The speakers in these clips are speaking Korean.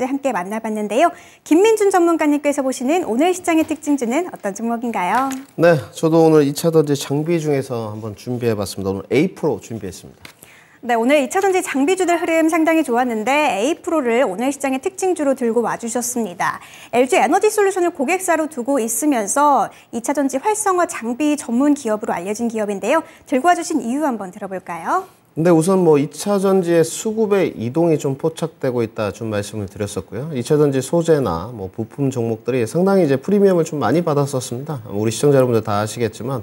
함께 만나봤는데요. 김민준 전문가님께서 보시는 오늘 시장의 특징주는 어떤 종목인가요? 네, 저도 오늘 2차 전지 장비 중에서 한번 준비해봤습니다. 오늘 A 프로 준비했습니다. 네, 오늘 2차 전지 장비주들 흐름 상당히 좋았는데 A프로를 오늘 시장의 특징주로 들고 와주셨습니다. LG 에너지 솔루션을 고객사로 두고 있으면서 2차 전지 활성화 장비 전문 기업으로 알려진 기업인데요. 들고 와주신 이유 한번 들어볼까요? 근데 우선 뭐 2차 전지의 수급의 이동이 좀 포착되고 있다 좀 말씀을 드렸었고요. 2차 전지 소재나 뭐 부품 종목들이 상당히 이제 프리미엄을 좀 많이 받았었습니다. 우리 시청자 여러분들 다 아시겠지만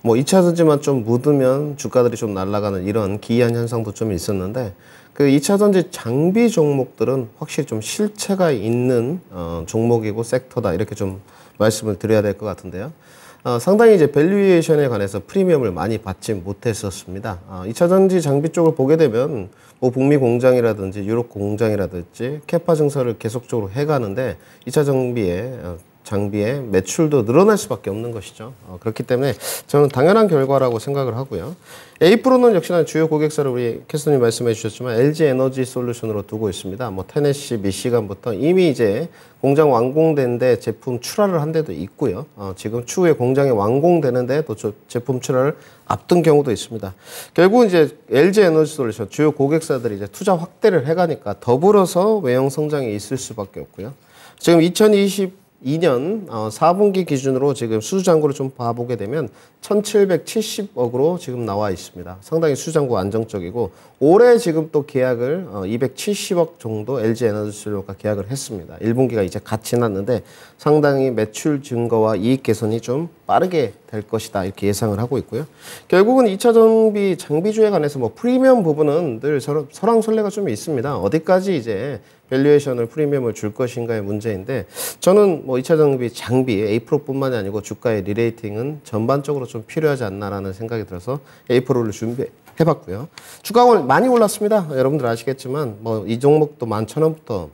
뭐 2차 전지만 좀 묻으면 주가들이 좀 날아가는 이런 기이한 현상도 좀 있었는데 그 2차 전지 장비 종목들은 확실히 좀 실체가 있는 어, 종목이고 섹터다 이렇게 좀 말씀을 드려야 될 것 같은데요. 어, 상당히 이제 밸류에이션에 관해서 프리미엄을 많이 받지 못했었습니다. 어, 2차 전지 장비 쪽을 보게 되면 뭐 북미 공장이라든지 유럽 공장이라든지 캐파 증설을 계속적으로 해가는데 2차 정비에 어, 장비의 매출도 늘어날 수밖에 없는 것이죠. 어, 그렇기 때문에 저는 당연한 결과라고 생각을 하고요. 에이프로는 역시나 주요 고객사를 우리 캐스터님 말씀해 주셨지만 LG 에너지 솔루션으로 두고 있습니다. 뭐 테네시, 미시간부터 이미 이제 공장 완공된데 제품 출하를 한 데도 있고요. 어, 지금 추후에 공장이 완공되는데 또 제품 출하를 앞둔 경우도 있습니다. 결국 은 이제 LG 에너지 솔루션 주요 고객사들이 이제 투자 확대를 해가니까 더불어서 외형 성장이 있을 수밖에 없고요. 지금 2020 2022년 4분기 어, 기준으로 지금 수주잔고를 좀 봐보게 되면 1,770억으로 지금 나와 있습니다. 상당히 수주잔고 안정적이고 올해 지금 또 계약을 270억 어, 정도 LG 에너지진료가 계약을 했습니다. 1분기가 이제 같이 났는데 상당히 매출 증가와 이익 개선이 좀 빠르게 될 것이다 이렇게 예상을 하고 있고요. 결국은 2차 정비 장비주에 관해서 뭐 프리미엄 부분은 늘설랑설레가좀 있습니다. 어디까지 이제 밸류에이션을 프리미엄을 줄 것인가의 문제인데 저는 뭐 2차 정비 장비 a 프로뿐만이 아니고 주가의 리레이팅은 전반적으로 좀 필요하지 않나라는 생각이 들어서 a 프로를 준비 해봤고요. 주가 오 많이 올랐습니다. 여러분들 아시겠지만 뭐 이 종목도 11,000원부터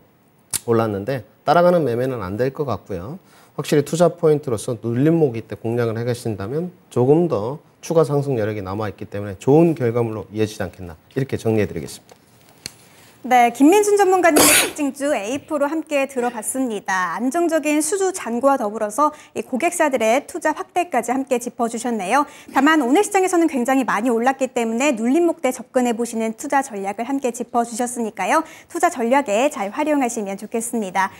올랐는데 따라가는 매매는 안 될 것 같고요. 확실히 투자 포인트로서 눌림목이 때 공략을 해가신다면 조금 더 추가 상승 여력이 남아있기 때문에 좋은 결과물로 이어지지 않겠나 이렇게 정리해드리겠습니다. 네, 김민준 전문가님의 특징주 a 이로 함께 들어봤습니다. 안정적인 수주 잔고와 더불어서 고객사들의 투자 확대까지 함께 짚어주셨네요. 다만 오늘 시장에서는 굉장히 많이 올랐기 때문에 눌림목대 접근해보시는 투자 전략을 함께 짚어주셨으니까요. 투자 전략에 잘 활용하시면 좋겠습니다.